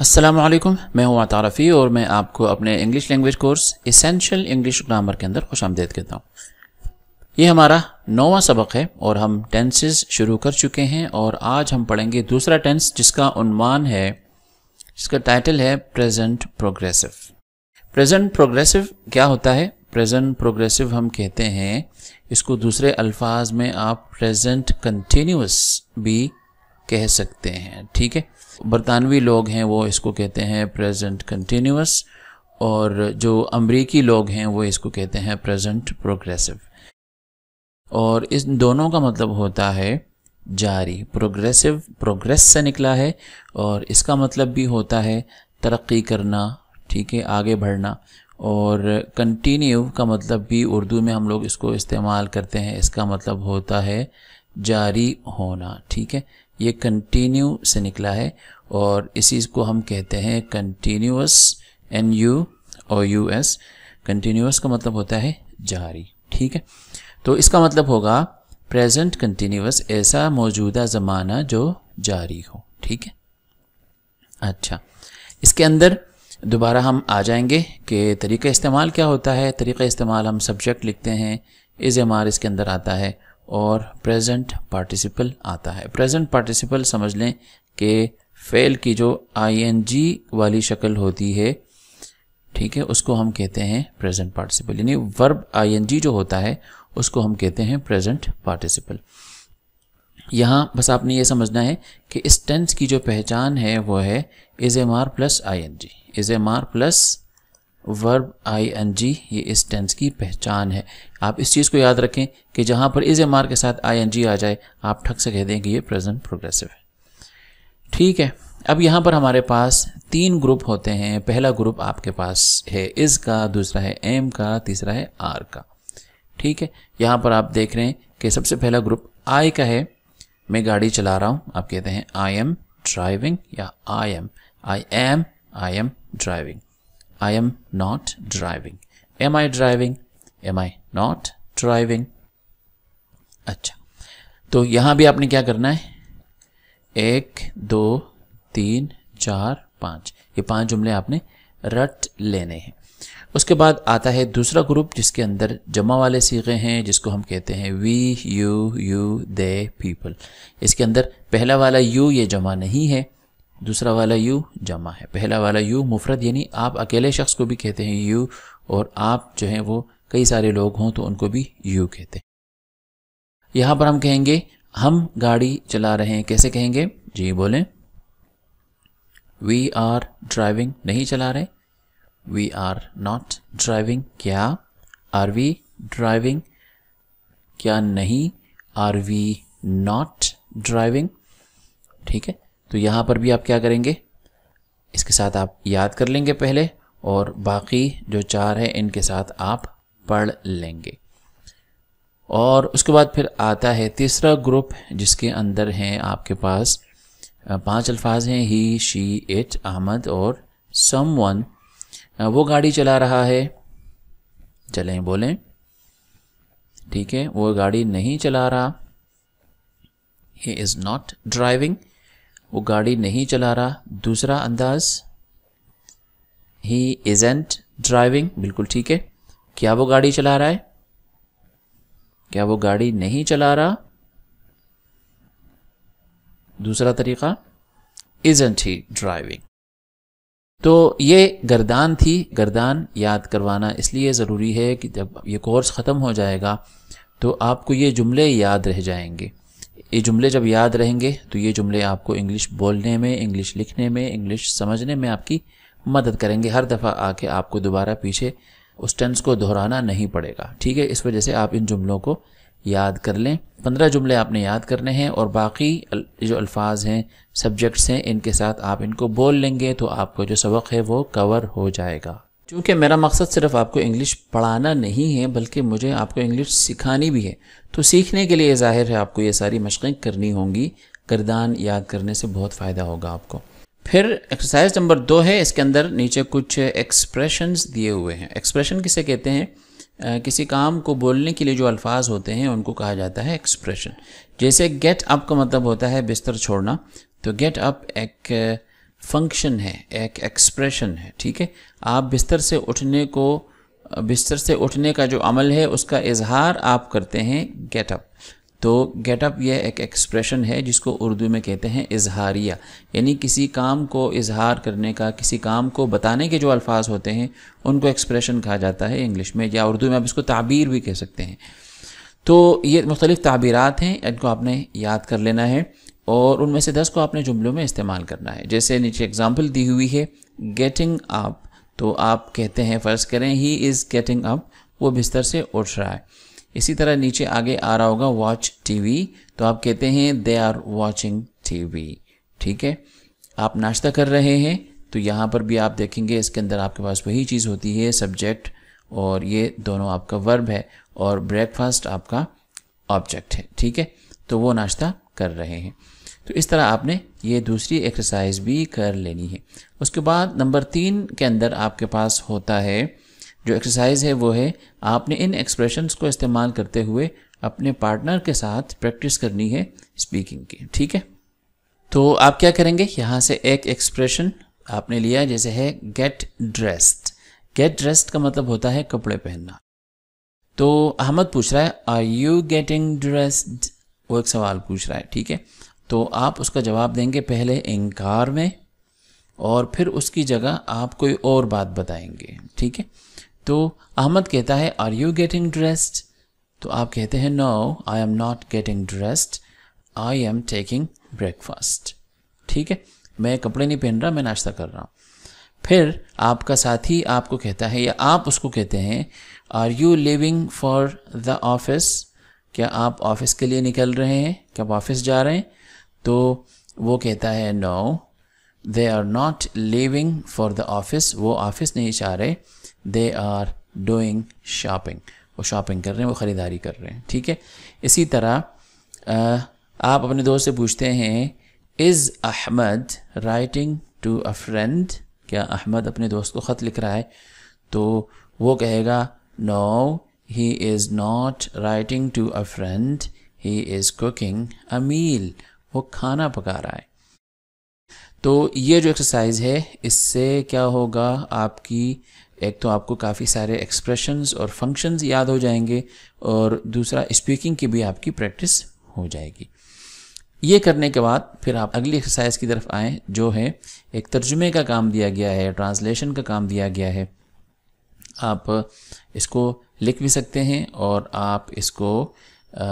असलम मैं हूं आता रफ़ी और मैं आपको अपने English language course essential English grammar के अंदर खुश आमदेद कहता हूँ ये हमारा नौवा सबक है और हम टेंसेस शुरू कर चुके हैं और आज हम पढ़ेंगे दूसरा टेंस जिसका उन्वान है जिसका टाइटल है प्रेजेंट प्रोग्रेसिव प्रेजेंट प्रोग्रेसिव क्या होता है प्रेजेंट प्रोग्रेसिव हम कहते हैं इसको दूसरे अल्फाज में आप प्रेजेंट कंटिन्यूस भी कह सकते हैं ठीक है बरतानवी लोग हैं वो इसको कहते हैं प्रेजेंट कंटिन्यूस और जो अमरीकी लोग हैं वो इसको कहते हैं प्रेजेंट प्रोग्रेसिव और इस दोनों का मतलब होता है जारी प्रोग्रेसिव प्रोग्रेस से निकला है और इसका मतलब भी होता है तरक्की करना ठीक है आगे बढ़ना और कंटिन्यू का मतलब भी उर्दू में हम लोग इसको इस्तेमाल करते हैं इसका मतलब होता है जारी होना ठीक है ये कंटिन्यू से निकला है और इसी को हम कहते हैं कंटिन्यूस एन यू और यू एस कंटिन्यूस का मतलब होता है जारी ठीक है तो इसका मतलब होगा प्रेजेंट कंटिन्यूस ऐसा मौजूदा ज़माना जो जारी हो ठीक है अच्छा इसके अंदर दोबारा हम आ जाएंगे कि तरीक़ा इस्तेमाल क्या होता है तरीक़ा इस्तेमाल हम सब्जेक्ट लिखते हैं इज़ हमार इसके अंदर आता है और प्रेजेंट पार्टिसिपल आता है प्रेजेंट पार्टिसिपल समझ लें कि फेल की जो आईएनजी वाली शक्ल होती है ठीक है उसको हम कहते हैं प्रेजेंट पार्टिसिपल यानी वर्ब आईएनजी जो होता है उसको हम कहते हैं प्रेजेंट पार्टिसिपल यहाँ बस आपने ये समझना है कि इस टेंस की जो पहचान है वो है is am are plus I N G is am are plus verb I N G ये इस टेंस की पहचान है आप इस चीज़ को याद रखें कि जहां पर इज एम आर के साथ आई एन जी आ जाए आप ठक से कह दें कि ये प्रेजेंट प्रोग्रेसिव है ठीक है अब यहां पर हमारे पास तीन ग्रुप होते हैं पहला ग्रुप आपके पास है इज का दूसरा है एम का तीसरा है आर का ठीक है यहां पर आप देख रहे हैं कि सबसे पहला ग्रुप आई का है मैं गाड़ी चला रहा हूं आप कहते हैं आई एम ड्राइविंग या I am I am I am driving I am not driving. Am I driving? Am I not driving? अच्छा तो यहां भी आपने क्या करना है एक दो तीन चार पांच ये पांच जुमले आपने रट लेने हैं उसके बाद आता है दूसरा ग्रुप जिसके अंदर जमा वाले सीखे हैं जिसको हम कहते हैं we you you they people इसके अंदर पहला वाला यू ये जमा नहीं है दूसरा वाला यू जमा है पहला वाला यू मुफरत यानी आप अकेले शख्स को भी कहते हैं यू और आप जो है वो कई सारे लोग हों तो उनको भी यू कहते हैं यहां पर हम कहेंगे हम गाड़ी चला रहे हैं कैसे कहेंगे जी बोलें वी आर ड्राइविंग नहीं चला रहे वी आर नॉट ड्राइविंग क्या आर वी ड्राइविंग क्या नहीं आर वी नॉट ड्राइविंग ठीक है तो यहाँ पर भी आप क्या करेंगे इसके साथ आप याद कर लेंगे पहले और बाकी जो चार है इनके साथ आप पढ़ लेंगे और उसके बाद फिर आता है तीसरा ग्रुप जिसके अंदर हैं आपके पास पांच अल्फाज हैं ही शी इट अहमद और समवन वो गाड़ी चला रहा है चलें बोलें ठीक है वो गाड़ी नहीं चला रहा ही इज़ नॉट ड्राइविंग वो गाड़ी नहीं चला रहा दूसरा अंदाज ही इजेंट ड्राइविंग बिल्कुल ठीक है क्या वो गाड़ी चला रहा है क्या वो गाड़ी नहीं चला रहा दूसरा तरीका इजेंट ही ड्राइविंग तो ये गर्दान थी गर्दान याद करवाना इसलिए ज़रूरी है कि जब ये कोर्स ख़त्म हो जाएगा तो आपको ये जुमले याद रह जाएंगे ये जुमले जब याद रहेंगे तो ये जुमले आपको इंग्लिश बोलने में इंग्लिश लिखने में इंग्लिश समझने में आपकी मदद करेंगे हर दफ़ा आके आपको दोबारा पीछे उस टेंस को दोहराना नहीं पड़ेगा ठीक है इस वजह से आप इन जुमलों को याद कर लें पंद्रह जुमले आपने याद करने हैं और बाकी जो अल्फाज हैं सब्जेक्ट्स हैं इनके साथ आप इनको बोल लेंगे तो आपको जो सबक है वो कवर हो जाएगा चूँकि मेरा मकसद सिर्फ आपको इंग्लिश पढ़ाना नहीं है बल्कि मुझे आपको इंग्लिश सिखानी भी है तो सीखने के लिए जाहिर है आपको ये सारी मशक़ें करनी होंगी करदान याद करने से बहुत फ़ायदा होगा आपको फिर एक्सरसाइज नंबर दो है इसके अंदर नीचे कुछ एक्सप्रेशन दिए हुए हैं एक्सप्रेशन किसे कहते हैं किसी काम को बोलने के लिए जो अल्फाज होते हैं उनको कहा जाता है एक्सप्रेशन जैसे गेट अप का मतलब होता है बिस्तर छोड़ना तो गेट अप एक फंक्शन है एक एक्सप्रेशन है ठीक है आप बिस्तर से उठने को बिस्तर से उठने का जो अमल है उसका इजहार आप करते हैं गेटअप तो गेटअप यह एक एक्सप्रेशन है जिसको उर्दू में कहते हैं इजहारिया यानी किसी काम को इजहार करने का किसी काम को बताने के जो अल्फाज होते हैं उनको एक्सप्रेशन कहा जाता है इंग्लिश में या उर्दू में आप इसको ताबीर भी कह सकते हैं तो ये मुख्तलिफ़ ताबीरات हैं इनको आपने याद कर लेना है और उनमें से दस को आपने जुमलों में इस्तेमाल करना है जैसे नीचे एग्जाम्पल दी हुई है गेटिंग अप तो आप कहते हैं फ़र्ज़ करें ही इज़ गेटिंग अप वो बिस्तर से उठ रहा है इसी तरह नीचे आगे आ रहा होगा वॉच टीवी तो आप कहते हैं दे आर वॉचिंग टीवी ठीक है आप नाश्ता कर रहे हैं तो यहाँ पर भी आप देखेंगे इसके अंदर आपके पास वही चीज़ होती है सब्जेक्ट और ये दोनों आपका वर्ब है और ब्रेकफास्ट आपका ऑब्जेक्ट है ठीक है तो वो नाश्ता कर रहे हैं तो इस तरह आपने ये दूसरी एक्सरसाइज भी कर लेनी है उसके बाद नंबर तीन के अंदर आपके पास होता है जो एक्सरसाइज है वो है आपने इन एक्सप्रेशंस को इस्तेमाल करते हुए अपने पार्टनर के साथ प्रैक्टिस करनी है स्पीकिंग की ठीक है तो आप क्या करेंगे यहाँ से एक एक्सप्रेशन आपने लिया जैसे है गेट ड्रेस्ड गेट ड्रेस्ड का मतलब होता है कपड़े पहनना तो अहमद पूछ रहा है आर यू गेटिंग ड्रेस्ड वो एक सवाल पूछ रहा है ठीक है तो आप उसका जवाब देंगे पहले इनकार में और फिर उसकी जगह आप कोई और बात बताएंगे ठीक है तो अहमद कहता है आर यू गेटिंग ड्रेस्ड तो आप कहते हैं no I am not getting dressed I am taking breakfast ठीक है मैं कपड़े नहीं पहन रहा मैं नाश्ता कर रहा हूँ फिर आपका साथी आपको कहता है या आप उसको कहते हैं are you leaving for the office क्या आप ऑफिस के लिए निकल रहे हैं आप ऑफिस जा रहे हैं तो वो कहता है no they are not leaving for the office वो ऑफिस नहीं चाह रहे दे आर डूइंग शॉपिंग वो शॉपिंग कर रहे हैं वो ख़रीदारी कर रहे हैं ठीक है इसी तरह आप अपने दोस्त से पूछते हैं is Ahmad writing to a friend क्या अहमद अपने दोस्त को ख़त लिख रहा है तो वो कहेगा no he is not writing to a friend he is cooking a meal वो खाना पका रहा है तो ये जो एक्सरसाइज है इससे क्या होगा आपकी एक तो आपको काफ़ी सारे एक्सप्रेशंस और फंक्शंस याद हो जाएंगे और दूसरा स्पीकिंग की भी आपकी प्रैक्टिस हो जाएगी ये करने के बाद फिर आप अगली एक्सरसाइज की तरफ आएँ जो है एक तर्जुमे का काम दिया गया है ट्रांसलेशन का काम दिया गया है आप इसको लिख भी सकते हैं और आप इसको आ,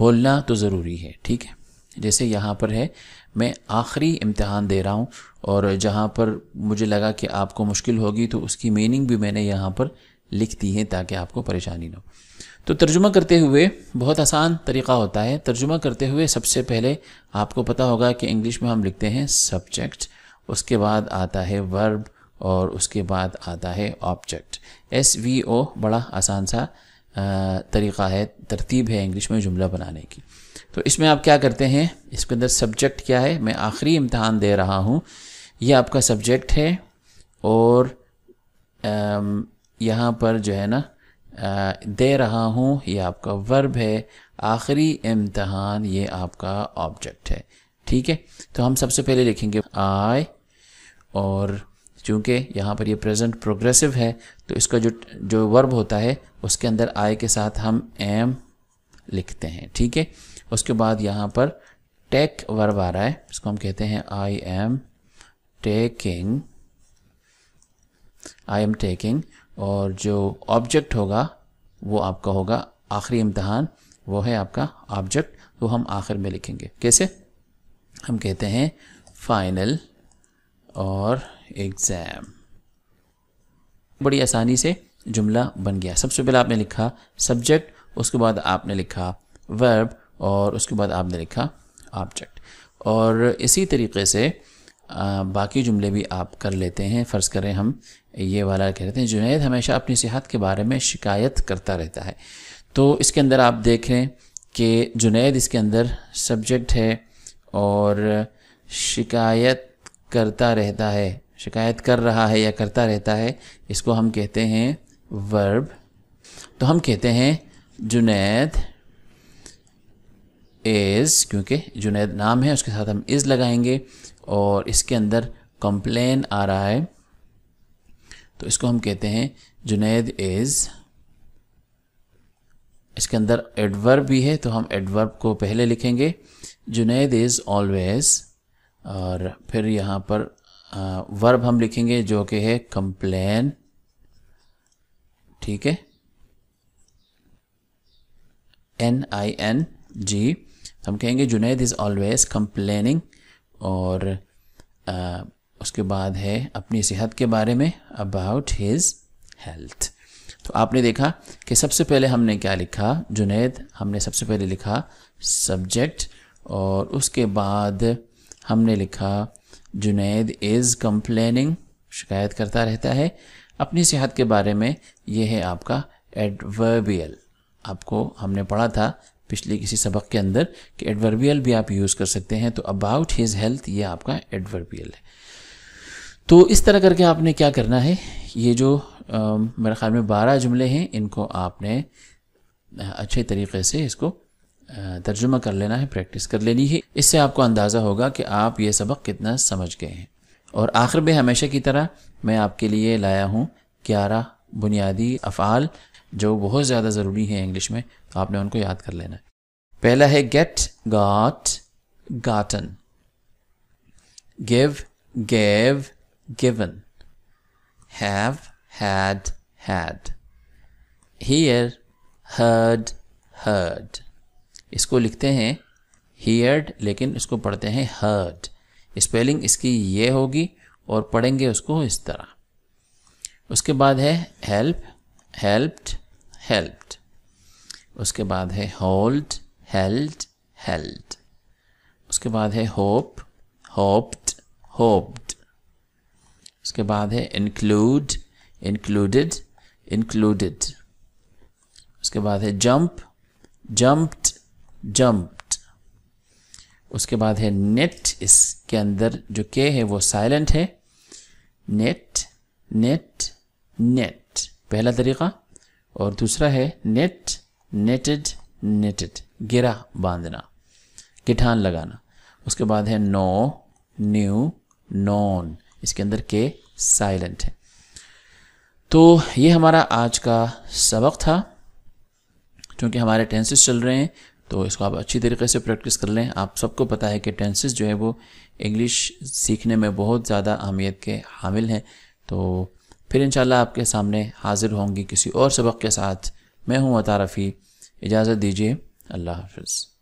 बोलना तो ज़रूरी है ठीक है जैसे यहाँ पर है मैं आखिरी इम्तहान दे रहा हूँ और जहाँ पर मुझे लगा कि आपको मुश्किल होगी तो उसकी मीनिंग भी मैंने यहाँ पर लिख दी है ताकि आपको परेशानी ना हो तो तर्जुमा करते हुए बहुत आसान तरीका होता है तर्जुमा करते हुए सबसे पहले आपको पता होगा कि इंग्लिश में हम लिखते हैं सब्जेक्ट उसके बाद आता है वर्ब और उसके बाद आता है ऑब्जेक्ट एस वी ओ बड़ा आसान सा तरीक़ा है तरतीब है इंग्लिश में जुमला बनाने की तो इसमें आप क्या करते हैं इसके अंदर सब्जेक्ट क्या है मैं आखिरी इम्तहान दे रहा हूँ ये आपका सब्जेक्ट है और यहाँ पर जो है ना दे रहा हूँ ये आपका वर्ब है आखिरी इम्तहान ये आपका ऑब्जेक्ट है ठीक है तो हम सबसे पहले लिखेंगे आय और चूँकि यहाँ पर ये प्रेजेंट प्रोग्रेसिव है तो इसका जो जो वर्ब होता है उसके अंदर आय के साथ हम एम लिखते हैं ठीक है उसके बाद यहाँ पर टेक वर्ब आ रहा है इसको हम कहते हैं I am taking I am taking और जो ऑब्जेक्ट होगा वो आपका होगा आखिरी इम्तहान वो है आपका ऑब्जेक्ट वो तो हम आखिर में लिखेंगे कैसे हम कहते हैं फाइनल और एग्ज़ाम बड़ी आसानी से जुमला बन गया सबसे पहले आपने लिखा सब्जेक्ट उसके बाद आपने लिखा वर्ब और उसके बाद आपने लिखा ऑब्जेक्ट और इसी तरीके से बाकी जुमले भी आप कर लेते हैं फ़र्ज़ करें हम ये वाला कह रहे हैं जुनेद हमेशा अपनी सेहत के बारे में शिकायत करता रहता है तो इसके अंदर आप देखें कि जुनेद इसके अंदर सब्जेक्ट है और शिकायत करता रहता है शिकायत कर रहा है या करता रहता है इसको हम कहते हैं वर्ब तो हम कहते हैं जुनेद इज़ क्योंकि जुनेद नाम है उसके साथ हम इज़ लगाएंगे और इसके अंदर कंप्लेन आ रहा है तो इसको हम कहते हैं जुनेद इज़ इसके अंदर एडवर्ब भी है तो हम एडवर्ब को पहले लिखेंगे जुनेद इज़ ऑलवेज और फिर यहाँ पर वर्ब हम लिखेंगे जो कि है कंप्लेन ठीक है एन आई एन जी हम कहेंगे जुनेद इज़ ऑलवेज कंप्लेनिंग और आ, उसके बाद है अपनी सेहत के बारे में अबाउट हिज हेल्थ तो आपने देखा कि सबसे पहले हमने क्या लिखा जुनेद हमने सबसे पहले लिखा सब्जेक्ट और उसके बाद हमने लिखा जुनेद इज़ कंप्लेनिंग शिकायत करता रहता है अपनी सेहत के बारे में यह है आपका एडवर्बियल आपको हमने पढ़ा था पिछले किसी सबक के अंदर कि एडवर्बियल भी आप यूज़ कर सकते हैं तो अबाउट हिज हेल्थ ये आपका एडवर्बियल है तो इस तरह करके आपने क्या करना है ये जो आ, मेरे ख्याल में बारह जुमले हैं इनको आपने अच्छे तरीके से इसको तर्जुमा कर लेना है प्रैक्टिस कर लेनी है इससे आपको अंदाज़ा होगा कि आप ये सबक कितना समझ गए हैं और आखिर में हमेशा की तरह मैं आपके लिए लाया हूँ ग्यारह बुनियादी अफ़ाल जो बहुत ज़्यादा ज़रूरी हैं इंग्लिश में तो आपने उनको याद कर लेना है पहला है get got gotten give gave given have had had hear heard heard इसको लिखते हैं हीयर्ड लेकिन इसको पढ़ते हैं हर्ड स्पेलिंग इसकी ये होगी और पढ़ेंगे उसको इस तरह उसके बाद है हेल्प helped helped उसके बाद है hold held held उसके बाद है hope hoped hoped उसके बाद है include included included उसके बाद है jump jumped jumped उसके बाद है net इसके अंदर जो के है वो साइलेंट है net net net पहला तरीका और दूसरा है नेट नेटेड नेटेड गिरा बांधना किठान लगाना उसके बाद है नो न्यू नॉन इसके अंदर के साइलेंट है तो ये हमारा आज का सबक था क्योंकि हमारे टेंसेस चल रहे हैं तो इसको आप अच्छी तरीके से प्रैक्टिस कर लें आप सबको पता है कि टेंसेस जो है वो इंग्लिश सीखने में बहुत ज़्यादा अहमियत के हामिल हैं तो फिर इन आपके सामने हाजिर होंगी किसी और सबक के साथ मैं हूँ अतारफ़ी इजाज़त दीजिए अल्लाह हाफ